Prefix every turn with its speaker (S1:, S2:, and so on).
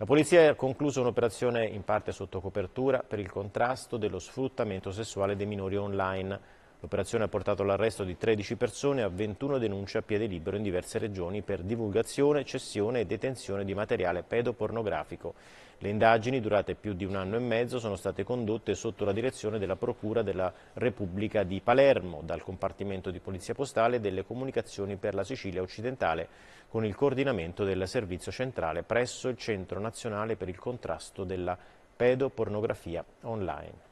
S1: La polizia ha concluso un'operazione in parte sotto copertura per il contrasto dello sfruttamento sessuale dei minori online. L'operazione ha portato all'arresto di 13 persone a 21 denunce a piede libero in diverse regioni per divulgazione, cessione e detenzione di materiale pedopornografico. Le indagini, durate più di un anno e mezzo, sono state condotte sotto la direzione della Procura della Repubblica di Palermo, dal Compartimento di Polizia Postale e delle Comunicazioni per la Sicilia Occidentale, con il coordinamento del Servizio Centrale presso il Centro Nazionale per il Contrasto della Pedopornografia Online.